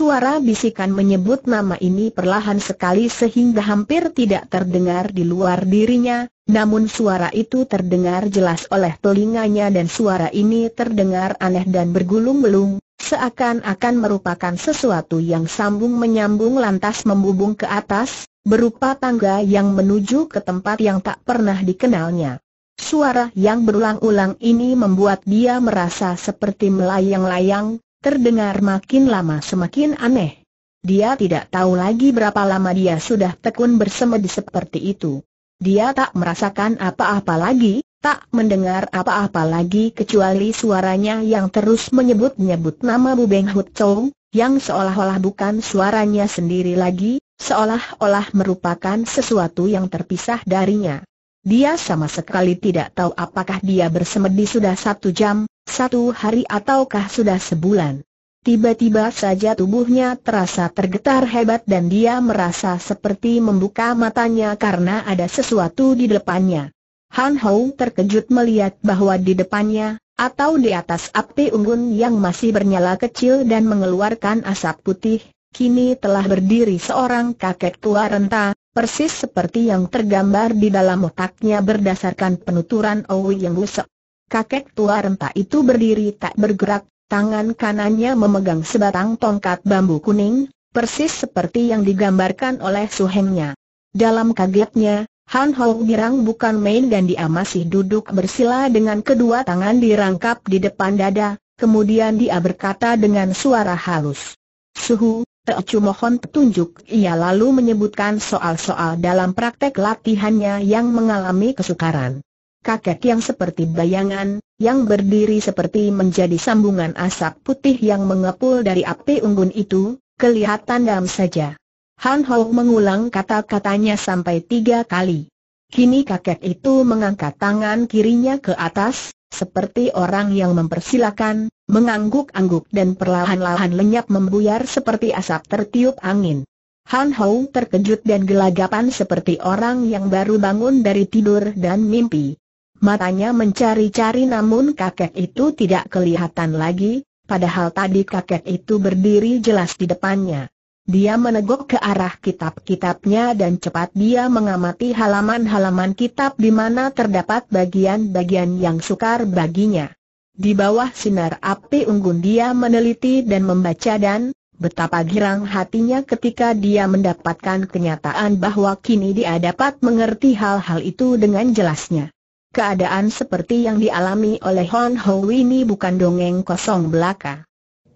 Suara bisikan menyebut nama ini perlahan sekali sehingga hampir tidak terdengar di luar dirinya, namun suara itu terdengar jelas oleh telinganya dan suara ini terdengar aneh dan bergulung-gulung, seakan-akan merupakan sesuatu yang sambung menyambung lantas membubung ke atas, berupa tangga yang menuju ke tempat yang tak pernah dikenalnya. Suara yang berulang-ulang ini membuat dia merasa seperti melayang-layang, terdengar makin lama semakin aneh. Dia tidak tahu lagi berapa lama dia sudah tekun bersemedi seperti itu. Dia tak merasakan apa-apa lagi, tak mendengar apa-apa lagi kecuali suaranya yang terus menyebut-nyebut nama Bu Beng Hut Chow, yang seolah-olah bukan suaranya sendiri lagi, seolah-olah merupakan sesuatu yang terpisah darinya. Dia sama sekali tidak tahu apakah dia bersemedi sudah satu jam, satu hari ataukah sudah sebulan. Tiba-tiba saja tubuhnya terasa tergetar hebat dan dia merasa seperti membuka matanya karena ada sesuatu di depannya. Han Hou terkejut melihat bahwa di depannya, atau di atas api unggun yang masih bernyala kecil dan mengeluarkan asap putih, kini telah berdiri seorang kakek tua renta, persis seperti yang tergambar di dalam otaknya berdasarkan penuturan Owi yang busuk. Kakek tua renta itu berdiri tak bergerak, tangan kanannya memegang sebatang tongkat bambu kuning, persis seperti yang digambarkan oleh Suhengnya. Dalam kagetnya, Han Hou Girang bukan main dan dia masih duduk bersila dengan kedua tangan dirangkap di depan dada, kemudian dia berkata dengan suara halus. Suhu, Teocu mohon petunjuk, ia lalu menyebutkan soal-soal dalam praktek latihannya yang mengalami kesukaran kakek yang seperti bayangan, yang berdiri seperti menjadi sambungan asap putih yang mengepul dari api unggun itu, kelihatan dalam saja. Han Hou mengulang kata-katanya sampai tiga kali. Kini kakek itu mengangkat tangan kirinya ke atas, seperti orang yang mempersilakan, mengangguk-angguk dan perlahan-lahan lenyap membuyar seperti asap tertiup angin. Han Hou terkejut dan gelagapan seperti orang yang baru bangun dari tidur dan mimpi. Matanya mencari-cari namun kakek itu tidak kelihatan lagi, padahal tadi kakek itu berdiri jelas di depannya. Dia menegok ke arah kitab-kitabnya dan cepat dia mengamati halaman-halaman kitab di mana terdapat bagian-bagian yang sukar baginya. Di bawah sinar api unggun dia meneliti dan membaca dan, betapa girang hatinya ketika dia mendapatkan kenyataan bahwa kini dia dapat mengerti hal-hal itu dengan jelasnya. Keadaan seperti yang dialami oleh Hon Ho ini bukan dongeng kosong belaka.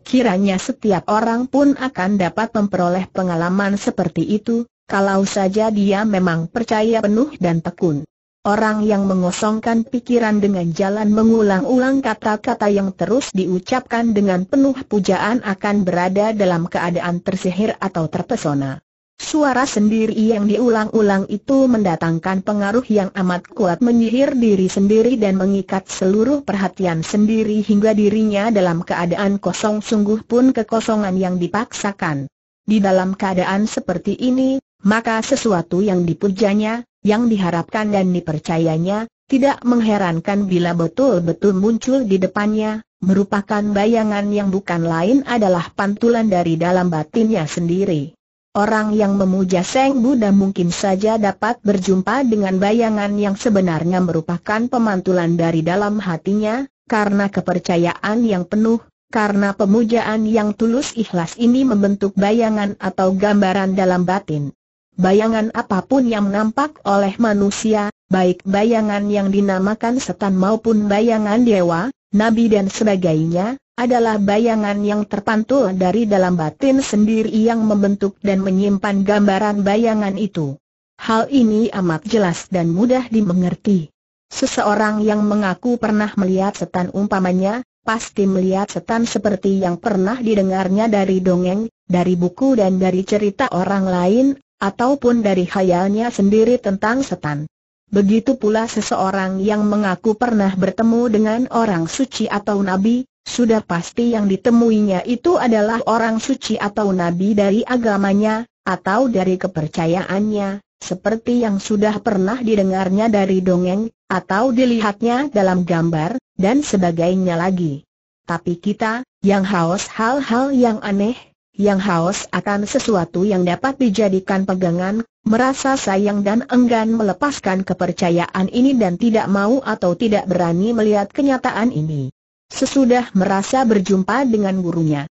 Kiranya setiap orang pun akan dapat memperoleh pengalaman seperti itu, kalau saja dia memang percaya penuh dan tekun. Orang yang mengosongkan pikiran dengan jalan mengulang-ulang kata-kata yang terus diucapkan dengan penuh pujaan akan berada dalam keadaan tersihir atau terpesona. Suara sendiri yang diulang-ulang itu mendatangkan pengaruh yang amat kuat menyihir diri sendiri dan mengikat seluruh perhatian sendiri hingga dirinya dalam keadaan kosong sungguh pun kekosongan yang dipaksakan. Di dalam keadaan seperti ini, maka sesuatu yang dipujanya, yang diharapkan dan dipercayanya, tidak mengherankan bila betul-betul muncul di depannya, merupakan bayangan yang bukan lain adalah pantulan dari dalam batinnya sendiri. Orang yang memuja Seng Buddha mungkin saja dapat berjumpa dengan bayangan yang sebenarnya merupakan pemantulan dari dalam hatinya, karena kepercayaan yang penuh, karena pemujaan yang tulus ikhlas ini membentuk bayangan atau gambaran dalam batin. Bayangan apapun yang nampak oleh manusia, baik bayangan yang dinamakan setan maupun bayangan dewa, nabi dan sebagainya, adalah bayangan yang terpantul dari dalam batin sendiri yang membentuk dan menyimpan gambaran bayangan itu. Hal ini amat jelas dan mudah dimengerti. Seseorang yang mengaku pernah melihat setan umpamanya, pasti melihat setan seperti yang pernah didengarnya dari dongeng, dari buku dan dari cerita orang lain, ataupun dari khayalnya sendiri tentang setan. Begitu pula seseorang yang mengaku pernah bertemu dengan orang suci atau nabi, sudah pasti yang ditemuinya itu adalah orang suci atau nabi dari agamanya, atau dari kepercayaannya, seperti yang sudah pernah didengarnya dari dongeng, atau dilihatnya dalam gambar, dan sebagainya lagi. Tapi kita, yang haus hal-hal yang aneh, yang haus akan sesuatu yang dapat dijadikan pegangan, merasa sayang dan enggan melepaskan kepercayaan ini dan tidak mau atau tidak berani melihat kenyataan ini sesudah merasa berjumpa dengan gurunya.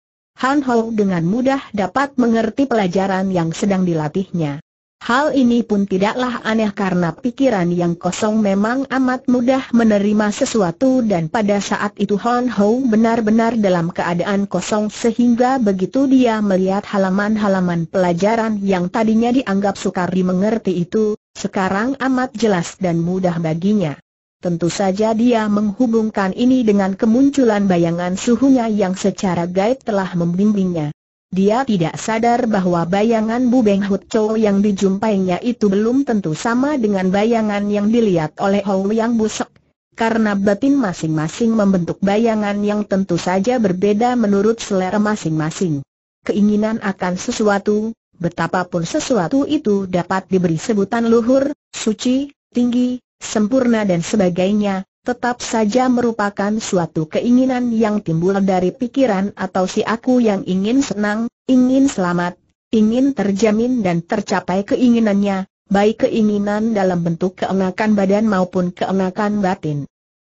Han Ho dengan mudah dapat mengerti pelajaran yang sedang dilatihnya. Hal ini pun tidaklah aneh karena pikiran yang kosong memang amat mudah menerima sesuatu dan pada saat itu Han Ho benar-benar dalam keadaan kosong sehingga begitu dia melihat halaman-halaman pelajaran yang tadinya dianggap sukar dimengerti itu, sekarang amat jelas dan mudah baginya. Tentu saja dia menghubungkan ini dengan kemunculan bayangan suhunya yang secara gaib telah membimbingnya. Dia tidak sadar bahwa bayangan Bu Beng Hut Chow yang dijumpainya itu belum tentu sama dengan bayangan yang dilihat oleh Hou Yang Busek. Karena batin masing-masing membentuk bayangan yang tentu saja berbeda menurut selera masing-masing. Keinginan akan sesuatu, betapapun sesuatu itu dapat diberi sebutan luhur, suci, tinggi, sempurna dan sebagainya, tetap saja merupakan suatu keinginan yang timbul dari pikiran atau si aku yang ingin senang, ingin selamat, ingin terjamin dan tercapai keinginannya, baik keinginan dalam bentuk keenakan badan maupun keenakan batin.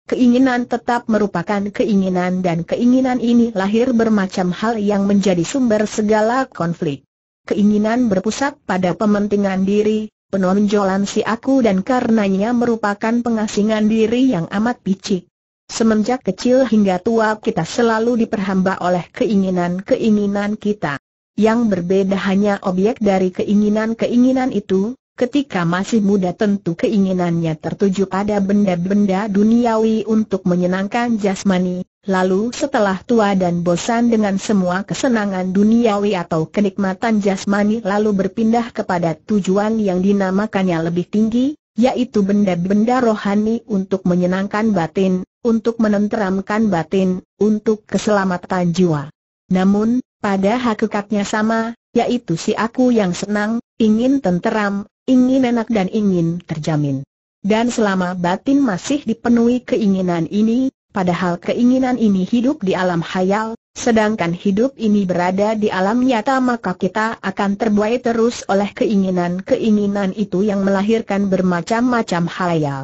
Keinginan tetap merupakan keinginan dan keinginan ini lahir bermacam hal yang menjadi sumber segala konflik. Keinginan berpusat pada pementingan diri, penonjolan si aku dan karenanya merupakan pengasingan diri yang amat picik. Semenjak kecil hingga tua kita selalu diperhamba oleh keinginan-keinginan kita. Yang berbeda hanya objek dari keinginan-keinginan itu, Ketika masih muda tentu keinginannya tertuju pada benda-benda duniawi untuk menyenangkan jasmani, lalu setelah tua dan bosan dengan semua kesenangan duniawi atau kenikmatan jasmani lalu berpindah kepada tujuan yang dinamakannya lebih tinggi, yaitu benda-benda rohani untuk menyenangkan batin, untuk menenteramkan batin, untuk keselamatan jiwa. Namun, pada hakikatnya sama, yaitu si aku yang senang, ingin tenteram, ingin enak dan ingin terjamin. Dan selama batin masih dipenuhi keinginan ini, padahal keinginan ini hidup di alam hayal, sedangkan hidup ini berada di alam nyata maka kita akan terbuai terus oleh keinginan-keinginan itu yang melahirkan bermacam-macam hayal.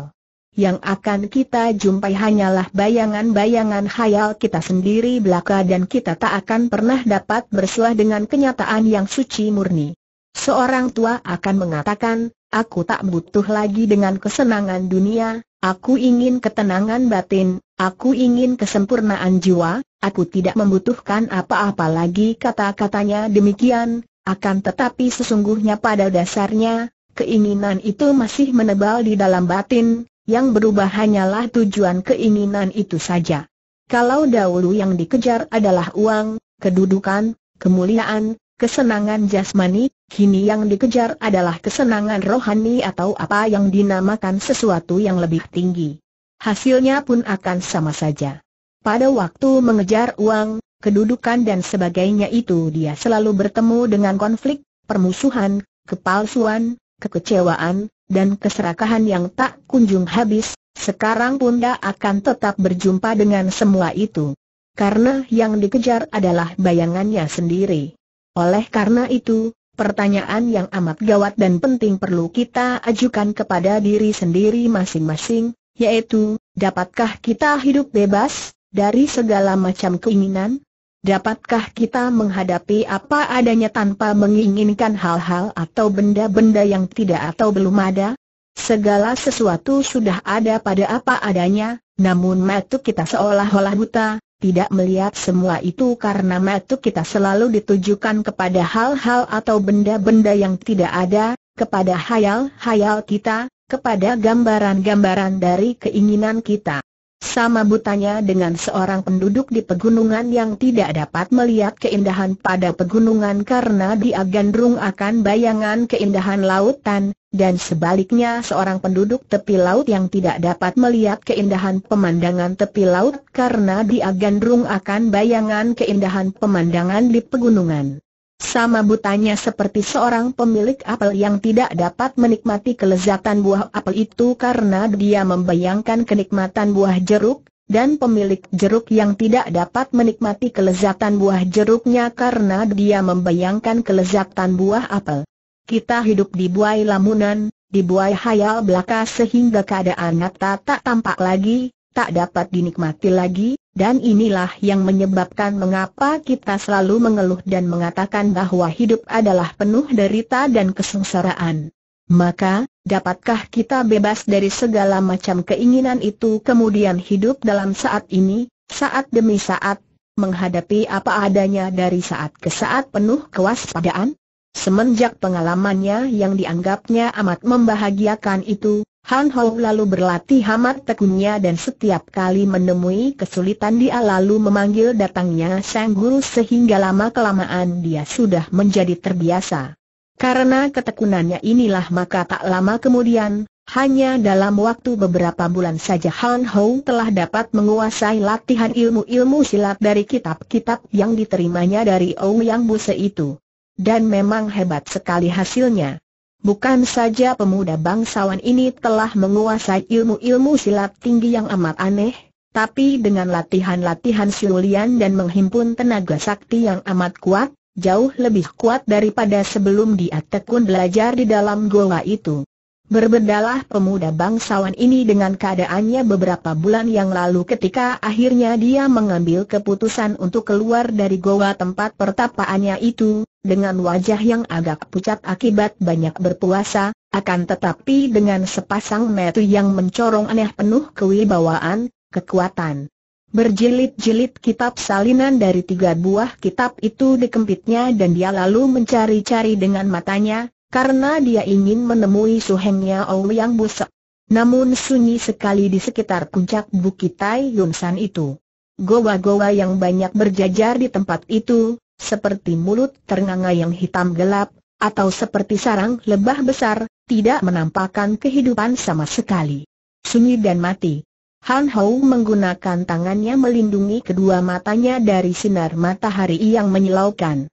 Yang akan kita jumpai hanyalah bayangan-bayangan hayal kita sendiri belaka dan kita tak akan pernah dapat bersuah dengan kenyataan yang suci murni. Seorang tua akan mengatakan, aku tak butuh lagi dengan kesenangan dunia, aku ingin ketenangan batin, aku ingin kesempurnaan jiwa, aku tidak membutuhkan apa-apa lagi kata-katanya demikian, akan tetapi sesungguhnya pada dasarnya, keinginan itu masih menebal di dalam batin, yang berubah hanyalah tujuan keinginan itu saja. Kalau dahulu yang dikejar adalah uang, kedudukan, kemuliaan, Kesenangan jasmani, kini yang dikejar adalah kesenangan rohani atau apa yang dinamakan sesuatu yang lebih tinggi. Hasilnya pun akan sama saja. Pada waktu mengejar uang, kedudukan dan sebagainya itu dia selalu bertemu dengan konflik, permusuhan, kepalsuan, kekecewaan, dan keserakahan yang tak kunjung habis, sekarang pun dia akan tetap berjumpa dengan semua itu. Karena yang dikejar adalah bayangannya sendiri. Oleh karena itu, pertanyaan yang amat gawat dan penting perlu kita ajukan kepada diri sendiri masing-masing, yaitu, dapatkah kita hidup bebas dari segala macam keinginan? Dapatkah kita menghadapi apa adanya tanpa menginginkan hal-hal atau benda-benda yang tidak atau belum ada? Segala sesuatu sudah ada pada apa adanya, namun mata kita seolah-olah buta, tidak melihat semua itu karena mata kita selalu ditujukan kepada hal-hal atau benda-benda yang tidak ada, kepada hayal-hayal kita, kepada gambaran-gambaran dari keinginan kita. Sama butanya dengan seorang penduduk di pegunungan yang tidak dapat melihat keindahan pada pegunungan karena dia gandrung akan bayangan keindahan lautan, dan sebaliknya seorang penduduk tepi laut yang tidak dapat melihat keindahan pemandangan tepi laut karena dia gandrung akan bayangan keindahan pemandangan di pegunungan. Sama butanya seperti seorang pemilik apel yang tidak dapat menikmati kelezatan buah apel itu karena dia membayangkan kenikmatan buah jeruk, dan pemilik jeruk yang tidak dapat menikmati kelezatan buah jeruknya karena dia membayangkan kelezatan buah apel. Kita hidup di buai lamunan, di buai hayal belaka sehingga keadaan nyata tak tampak lagi, tak dapat dinikmati lagi, dan inilah yang menyebabkan mengapa kita selalu mengeluh dan mengatakan bahwa hidup adalah penuh derita dan kesengsaraan. Maka, dapatkah kita bebas dari segala macam keinginan itu kemudian hidup dalam saat ini, saat demi saat, menghadapi apa adanya dari saat ke saat penuh kewaspadaan? Semenjak pengalamannya yang dianggapnya amat membahagiakan itu, Han Hou lalu berlatih amat tekunnya dan setiap kali menemui kesulitan dia lalu memanggil datangnya Sang Guru sehingga lama-kelamaan dia sudah menjadi terbiasa. Karena ketekunannya inilah maka tak lama kemudian, hanya dalam waktu beberapa bulan saja Han Hou telah dapat menguasai latihan ilmu-ilmu silat dari kitab-kitab yang diterimanya dari Ouyang Buse itu. Dan memang hebat sekali hasilnya. Bukan saja pemuda bangsawan ini telah menguasai ilmu-ilmu silat tinggi yang amat aneh, tapi dengan latihan-latihan siulian dan menghimpun tenaga sakti yang amat kuat, jauh lebih kuat daripada sebelum dia tekun belajar di dalam goa itu. Berbedalah pemuda bangsawan ini dengan keadaannya beberapa bulan yang lalu ketika akhirnya dia mengambil keputusan untuk keluar dari goa tempat pertapaannya itu, dengan wajah yang agak pucat akibat banyak berpuasa, akan tetapi dengan sepasang metu yang mencorong aneh penuh kewibawaan, kekuatan. Berjilid-jilid kitab salinan dari tiga buah kitab itu dikempitnya dan dia lalu mencari-cari dengan matanya, karena dia ingin menemui suhengnya yang busuk. Namun sunyi sekali di sekitar puncak Bukit Tai Yunsan itu. Goa-goa yang banyak berjajar di tempat itu, seperti mulut ternganga yang hitam gelap, atau seperti sarang lebah besar, tidak menampakkan kehidupan sama sekali. Sunyi dan mati. Han Hou menggunakan tangannya melindungi kedua matanya dari sinar matahari yang menyilaukan.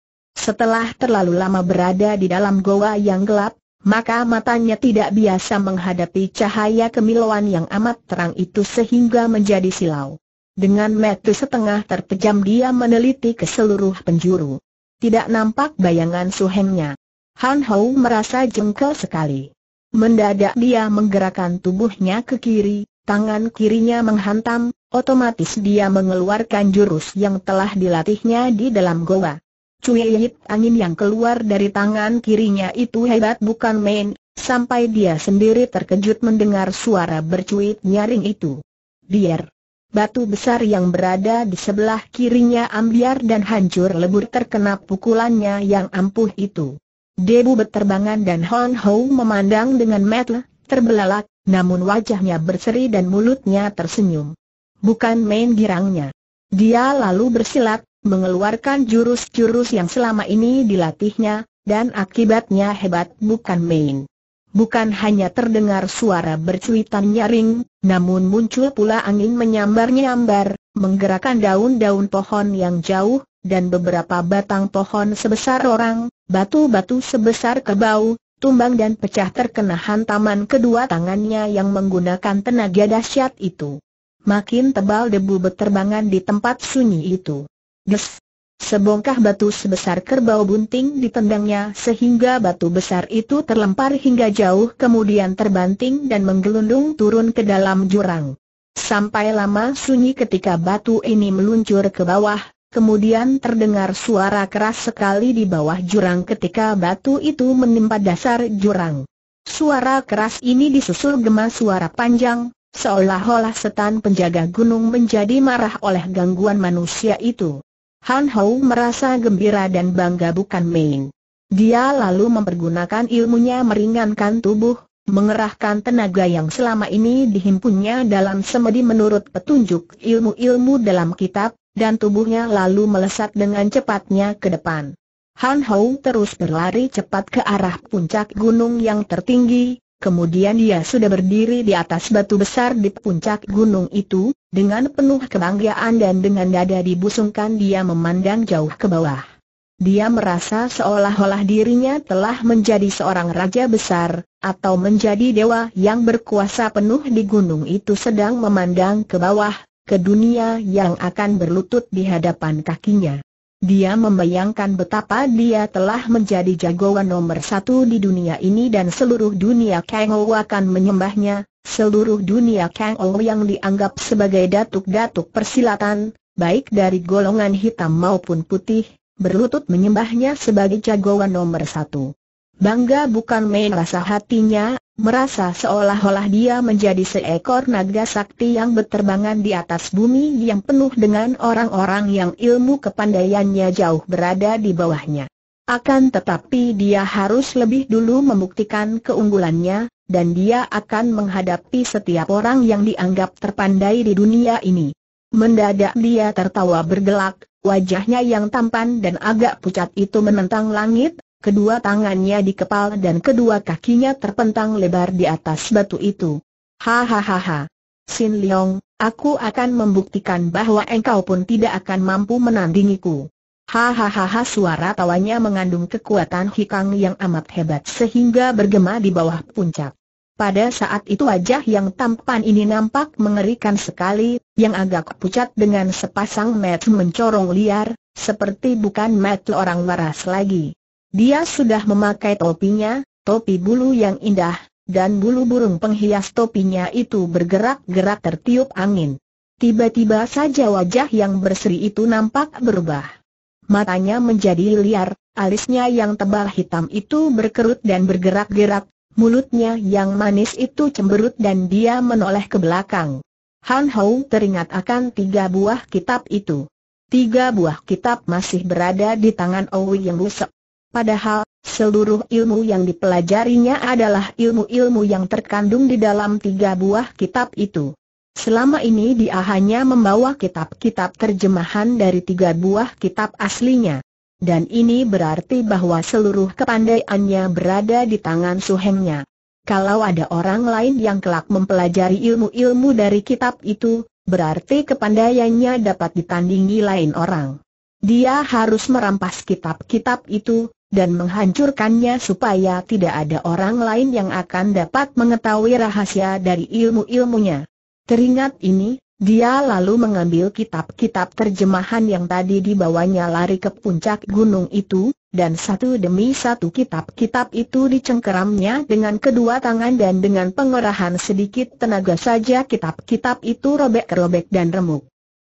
Setelah terlalu lama berada di dalam goa yang gelap, maka matanya tidak biasa menghadapi cahaya kemilauan yang amat terang itu sehingga menjadi silau. Dengan mata setengah terpejam dia meneliti ke seluruh penjuru. Tidak nampak bayangan suhengnya. Han Hou merasa jengkel sekali. Mendadak dia menggerakkan tubuhnya ke kiri, tangan kirinya menghantam, otomatis dia mengeluarkan jurus yang telah dilatihnya di dalam goa. Cuyit angin yang keluar dari tangan kirinya itu hebat bukan main, sampai dia sendiri terkejut mendengar suara bercuit nyaring itu. Biar batu besar yang berada di sebelah kirinya ambiar dan hancur lebur terkena pukulannya yang ampuh itu. Debu berterbangan dan Hon Ho memandang dengan metel, terbelalak, namun wajahnya berseri dan mulutnya tersenyum. Bukan main girangnya. Dia lalu bersilat, mengeluarkan jurus-jurus yang selama ini dilatihnya, dan akibatnya hebat bukan main. Bukan hanya terdengar suara bercuitan nyaring, namun muncul pula angin menyambar-nyambar, menggerakkan daun-daun pohon yang jauh, dan beberapa batang pohon sebesar orang, batu-batu sebesar kebau, tumbang dan pecah terkena hantaman kedua tangannya yang menggunakan tenaga dahsyat itu. Makin tebal debu beterbangan di tempat sunyi itu. Des! Sebongkah batu sebesar kerbau bunting ditendangnya sehingga batu besar itu terlempar hingga jauh kemudian terbanting dan menggelundung turun ke dalam jurang. Sampai lama sunyi ketika batu ini meluncur ke bawah, kemudian terdengar suara keras sekali di bawah jurang ketika batu itu menimpa dasar jurang. Suara keras ini disusul gema suara panjang, seolah-olah setan penjaga gunung menjadi marah oleh gangguan manusia itu. Han Hou merasa gembira dan bangga bukan main. Dia lalu mempergunakan ilmunya meringankan tubuh, mengerahkan tenaga yang selama ini dihimpunnya dalam semedi menurut petunjuk ilmu-ilmu dalam kitab, dan tubuhnya lalu melesat dengan cepatnya ke depan. Han Hou terus berlari cepat ke arah puncak gunung yang tertinggi, kemudian dia sudah berdiri di atas batu besar di puncak gunung itu, dengan penuh kebanggaan dan dengan dada dibusungkan dia memandang jauh ke bawah. Dia merasa seolah-olah dirinya telah menjadi seorang raja besar, atau menjadi dewa yang berkuasa penuh di gunung itu sedang memandang ke bawah, ke dunia yang akan berlutut di hadapan kakinya. Dia membayangkan betapa dia telah menjadi jagoan nomor satu di dunia ini dan seluruh dunia Kang Ou akan menyembahnya, seluruh dunia Kang Ou yang dianggap sebagai datuk-datuk persilatan, baik dari golongan hitam maupun putih, berlutut menyembahnya sebagai jagoan nomor satu. Bangga bukan main rasa hatinya, Merasa seolah-olah dia menjadi seekor naga sakti yang berterbangan di atas bumi yang penuh dengan orang-orang yang ilmu kepandaiannya jauh berada di bawahnya. Akan tetapi dia harus lebih dulu membuktikan keunggulannya, dan dia akan menghadapi setiap orang yang dianggap terpandai di dunia ini. Mendadak dia tertawa bergelak, wajahnya yang tampan dan agak pucat itu menentang langit, kedua tangannya dikepal dan kedua kakinya terpentang lebar di atas batu itu. Hahaha. Sin Leong, aku akan membuktikan bahwa engkau pun tidak akan mampu menandingiku. Hahaha suara tawanya mengandung kekuatan hikang yang amat hebat sehingga bergema di bawah puncak. Pada saat itu wajah yang tampan ini nampak mengerikan sekali, yang agak pucat dengan sepasang mata mencorong liar, seperti bukan mata orang waras lagi. Dia sudah memakai topinya, topi bulu yang indah, dan bulu burung penghias topinya itu bergerak-gerak tertiup angin. Tiba-tiba saja wajah yang berseri itu nampak berubah. Matanya menjadi liar, alisnya yang tebal hitam itu berkerut dan bergerak-gerak, mulutnya yang manis itu cemberut dan dia menoleh ke belakang. Han Hou teringat akan tiga buah kitab itu. Tiga buah kitab masih berada di tangan Owi yang rusak. Padahal, seluruh ilmu yang dipelajarinya adalah ilmu-ilmu yang terkandung di dalam tiga buah kitab itu. Selama ini dia hanya membawa kitab-kitab terjemahan dari tiga buah kitab aslinya. Dan ini berarti bahwa seluruh kepandaiannya berada di tangan suhengnya. Kalau ada orang lain yang kelak mempelajari ilmu-ilmu dari kitab itu, berarti kepandaiannya dapat ditandingi lain orang. Dia harus merampas kitab-kitab itu, dan menghancurkannya supaya tidak ada orang lain yang akan dapat mengetahui rahasia dari ilmu-ilmunya. Teringat ini, dia lalu mengambil kitab-kitab terjemahan yang tadi dibawanya lari ke puncak gunung itu, dan satu demi satu kitab-kitab itu dicengkeramnya dengan kedua tangan dan dengan pengerahan sedikit tenaga saja kitab-kitab itu robek-robek dan remuk.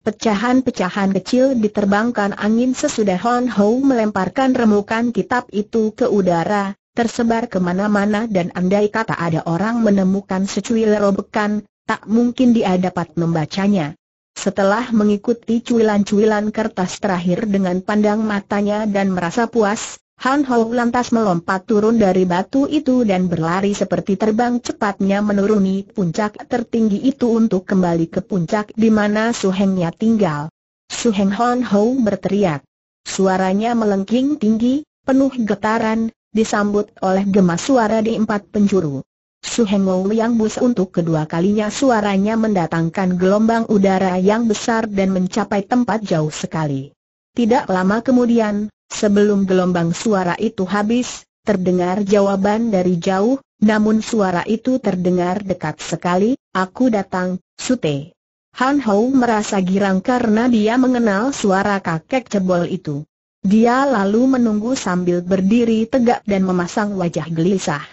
Pecahan-pecahan kecil diterbangkan angin sesudah Hon Ho melemparkan remukan kitab itu ke udara, tersebar kemana-mana dan andai kata ada orang menemukan secuil robekan, tak mungkin dia dapat membacanya. Setelah mengikuti cuilan-cuilan kertas terakhir dengan pandang matanya dan merasa puas, Han Ho lantas melompat turun dari batu itu dan berlari seperti terbang cepatnya menuruni puncak tertinggi itu untuk kembali ke puncak di mana Su Hengnya tinggal. Su Heng Han Hou berteriak. Suaranya melengking tinggi, penuh getaran, disambut oleh gemas suara di empat penjuru. Su Heng yang bus untuk kedua kalinya suaranya mendatangkan gelombang udara yang besar dan mencapai tempat jauh sekali. Tidak lama kemudian, sebelum gelombang suara itu habis, terdengar jawaban dari jauh, namun suara itu terdengar dekat sekali, aku datang, Sute. Han Hou merasa girang karena dia mengenal suara kakek cebol itu. Dia lalu menunggu sambil berdiri tegak dan memasang wajah gelisah.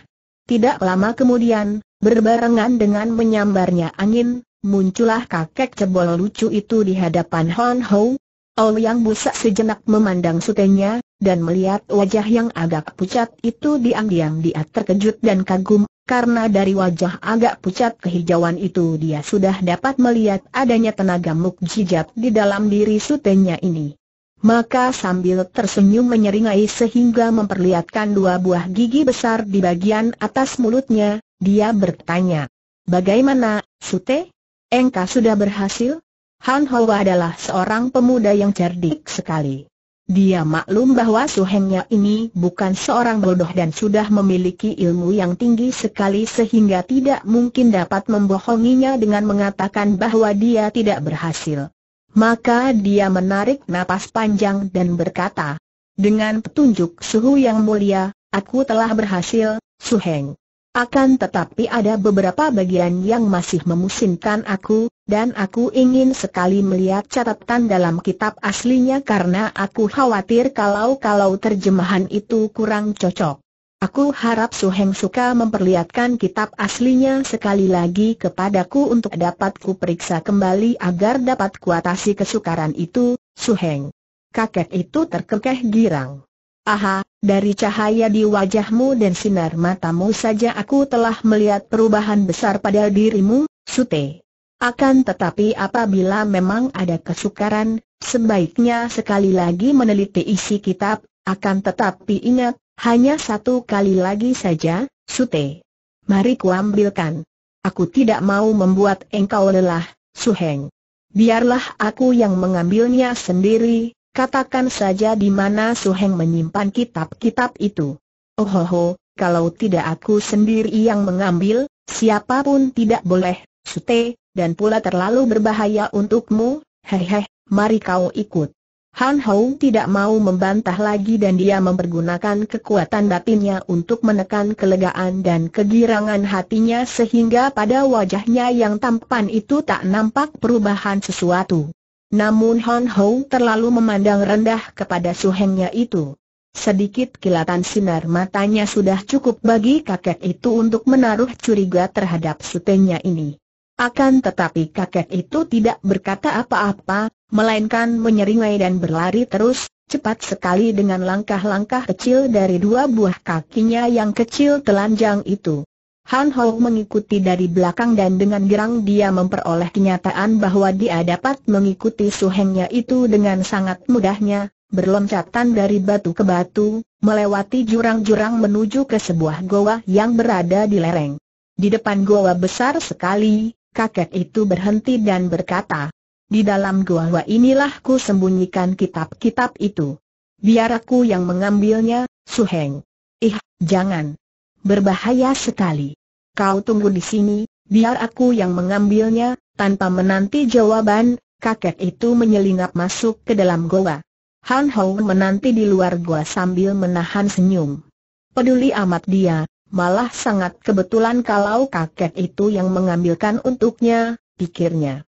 Tidak lama kemudian, berbarengan dengan menyambarnya angin, muncullah kakek cebol lucu itu di hadapan Han Hou, yang busak sejenak memandang sutenya, dan melihat wajah yang agak pucat itu diam-diam dia terkejut dan kagum, karena dari wajah agak pucat kehijauan itu dia sudah dapat melihat adanya tenaga mukjizat di dalam diri sutenya ini. Maka sambil tersenyum menyeringai sehingga memperlihatkan dua buah gigi besar di bagian atas mulutnya, dia bertanya, Bagaimana, Sute? Engkau sudah berhasil? Han Hwa adalah seorang pemuda yang cerdik sekali. Dia maklum bahwa suhengnya ini bukan seorang bodoh dan sudah memiliki ilmu yang tinggi sekali sehingga tidak mungkin dapat membohonginya dengan mengatakan bahwa dia tidak berhasil. Maka dia menarik napas panjang dan berkata, dengan petunjuk suhu yang mulia, aku telah berhasil, Suheng. Akan tetapi ada beberapa bagian yang masih memusinkan aku, dan aku ingin sekali melihat catatan dalam kitab aslinya karena aku khawatir kalau-kalau terjemahan itu kurang cocok. Aku harap Suheng suka memperlihatkan kitab aslinya sekali lagi kepadaku untuk dapat periksa kembali agar dapat kuatasi kesukaran itu, Suheng. Kakek itu terkekeh girang. Aha, dari cahaya di wajahmu dan sinar matamu saja aku telah melihat perubahan besar pada dirimu, Sute. Akan tetapi apabila memang ada kesukaran, sebaiknya sekali lagi meneliti isi kitab, akan tetapi ingat, hanya satu kali lagi saja, Sute. Mari kuambilkan. Aku tidak mau membuat engkau lelah, Suheng. Biarlah aku yang mengambilnya sendiri, katakan saja di mana Suheng menyimpan kitab-kitab itu. Ohoho, kalau tidak aku sendiri yang mengambil, siapapun tidak boleh, Sute, dan pula terlalu berbahaya untukmu, hehe, mari kau ikut. Han Hou tidak mau membantah lagi dan dia mempergunakan kekuatan batinnya untuk menekan kelegaan dan kegirangan hatinya sehingga pada wajahnya yang tampan itu tak nampak perubahan sesuatu. Namun Han Hou terlalu memandang rendah kepada Su Hengnya itu. Sedikit kilatan sinar matanya sudah cukup bagi kakek itu untuk menaruh curiga terhadap sutenya ini. Akan tetapi kakek itu tidak berkata apa-apa, melainkan menyeringai dan berlari terus, cepat sekali dengan langkah-langkah kecil dari dua buah kakinya yang kecil telanjang itu. Han Ho mengikuti dari belakang dan dengan gerang dia memperoleh kenyataan bahwa dia dapat mengikuti suhengnya itu dengan sangat mudahnya, berloncatan dari batu ke batu, melewati jurang-jurang menuju ke sebuah goa yang berada di lereng. Di depan goa besar sekali, kakek itu berhenti dan berkata, di dalam gua inilah ku sembunyikan kitab-kitab itu. Biar aku yang mengambilnya, Su Heng. Ih, jangan. Berbahaya sekali. Kau tunggu di sini, biar aku yang mengambilnya, tanpa menanti jawaban, kakek itu menyelinap masuk ke dalam gua. Han Hou menanti di luar gua sambil menahan senyum. Peduli amat dia, malah sangat kebetulan kalau kakek itu yang mengambilkan untuknya, pikirnya.